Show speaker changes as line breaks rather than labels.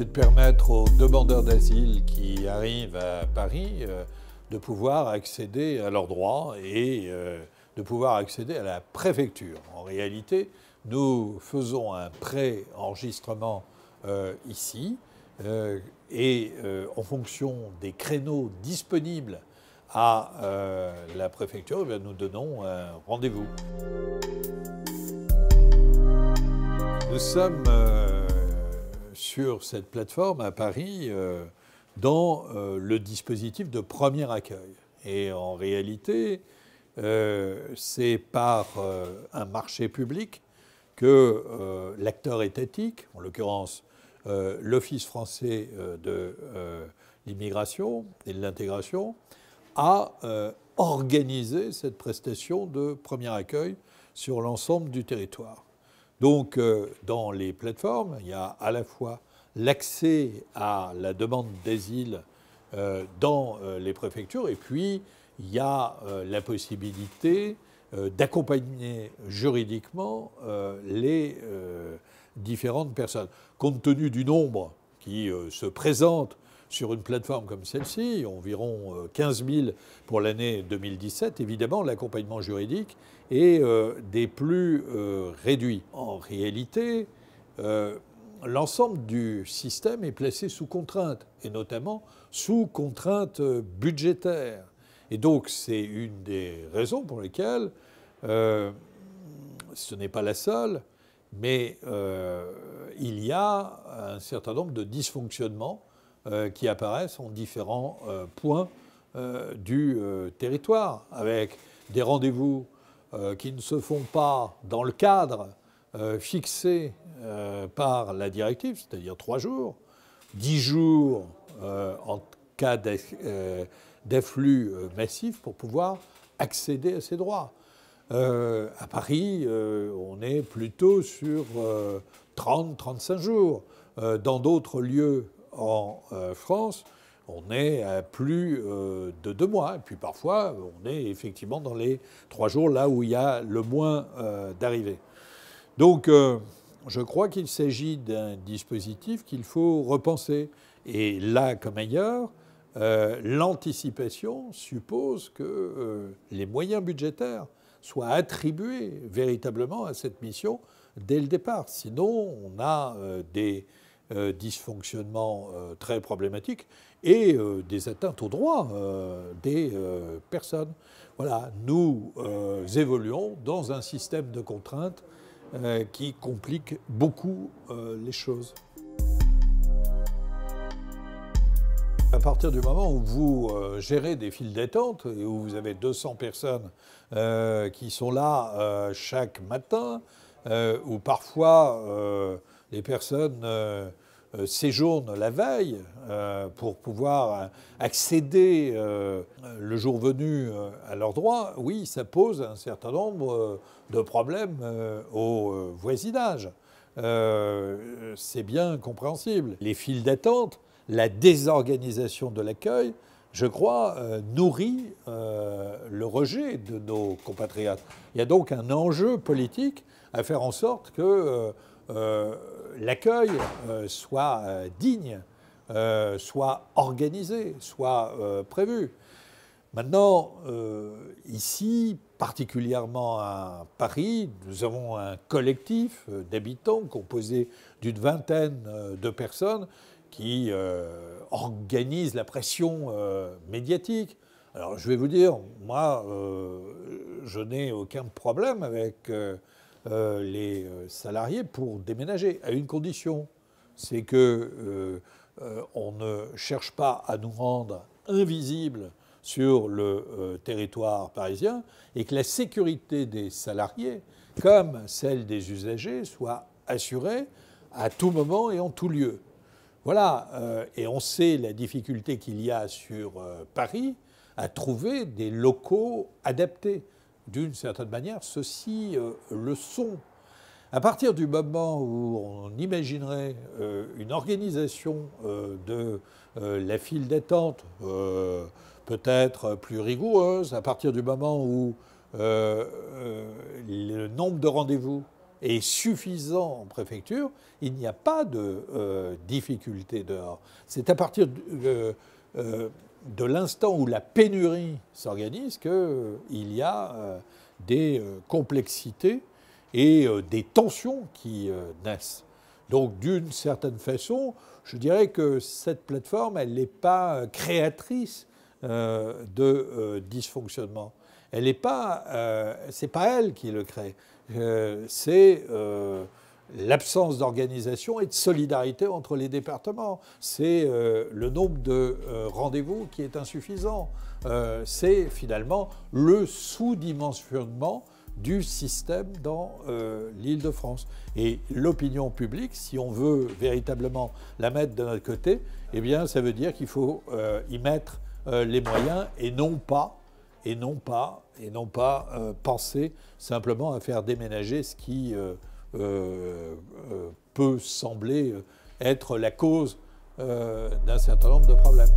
c'est de permettre aux demandeurs d'asile qui arrivent à Paris euh, de pouvoir accéder à leurs droits et euh, de pouvoir accéder à la préfecture. En réalité, nous faisons un pré-enregistrement euh, ici et en fonction des créneaux disponibles à la préfecture, eh nous donnons un rendez-vous. Nous sommes sur cette plateforme à Paris euh, dans euh, le dispositif de premier accueil. Et en réalité, euh, c'est par un marché public que l'acteur étatique, en l'occurrence l'Office français de l'immigration et de l'intégration, a organisé cette prestation de premier accueil sur l'ensemble du territoire. Donc, euh, dans les plateformes, il y a à la fois l'accès à la demande d'asile euh, dans euh, les préfectures, et puis il y a la possibilité d'accompagner juridiquement les différentes personnes. Compte tenu du nombre qui se présente sur une plateforme comme celle-ci, environ 15 euh, 000 pour l'année 2017, évidemment, l'accompagnement juridique est euh, des plus euh, réduits. En réalité, l'ensemble du système est placé sous contrainte, et notamment sous contrainte budgétaire. Et donc, c'est une des raisons pour lesquelles, ce n'est pas la seule, mais il y a un certain nombre de dysfonctionnements euh, qui apparaissent en différents euh, points euh, du territoire, avec des rendez-vous qui ne se font pas dans le cadre fixé par la directive, c'est-à-dire trois jours, dix jours en cas d'afflux massif pour pouvoir accéder à ces droits. à Paris, on est plutôt sur 30-35 jours. dans d'autres lieux en euh, France, on est à plus euh, de deux mois. Et puis parfois, on est effectivement dans les trois jours là où il y a le moins euh, d'arrivées. Donc, je crois qu'il s'agit d'un dispositif qu'il faut repenser. Et là comme ailleurs, l'anticipation suppose que les moyens budgétaires soient attribués véritablement à cette mission dès le départ. Sinon, on a des euh, dysfonctionnement euh, très problématique et euh, des atteintes aux droits des personnes. Voilà, nous évoluons dans un système de contraintes qui complique beaucoup les choses. À partir du moment où vous gérez des files d'attente et où vous avez 200 personnes qui sont là chaque matin, ou parfois les personnes euh, euh, séjournent la veille euh, pour pouvoir accéder le jour venu à leurs droits, oui, ça pose un certain nombre de problèmes au voisinage. C'est bien compréhensible. Les files d'attente, la désorganisation de l'accueil, je crois, nourrit le rejet de nos compatriotes. Il y a donc un enjeu politique à faire en sorte que euh, l'accueil euh, soit euh, digne, soit organisé, soit prévu. Maintenant, ici, particulièrement à Paris, nous avons un collectif d'habitants composé d'une vingtaine de personnes qui organisent la pression médiatique. Alors je vais vous dire, moi, je n'ai aucun problème avec euh, les euh, salariés pour déménager, à une condition, c'est que euh, on ne cherche pas à nous rendre invisibles sur le territoire parisien et que la sécurité des salariés, comme celle des usagers, soit assurée à tout moment et en tout lieu. Voilà, et on sait la difficulté qu'il y a sur Paris à trouver des locaux adaptés d'une certaine manière, ceci euh, le sont. À partir du moment où on imaginerait euh, une organisation euh, de la file d'attente peut-être plus rigoureuse, à partir du moment où le nombre de rendez-vous est suffisant en préfecture, il n'y a pas de difficulté dehors. C'est à partir de, de l'instant où la pénurie s'organise qu'il euh, y a euh, des euh, complexités et des tensions qui naissent. Donc d'une certaine façon, je dirais que cette plateforme, elle n'est pas créatrice de dysfonctionnement. Elle n'est pas, c'est pas elle qui le crée. c'est l'absence d'organisation et de solidarité entre les départements. C'est euh, le nombre de euh, rendez-vous qui est insuffisant. Euh, c'est finalement le sous-dimensionnement du système dans l'île de France. Et l'opinion publique, si on veut véritablement la mettre de notre côté, eh bien ça veut dire qu'il faut y mettre les moyens et non pas et non pas, et non pas penser simplement à faire déménager ce qui euh, euh, peut sembler être la cause euh, d'un certain nombre de problèmes.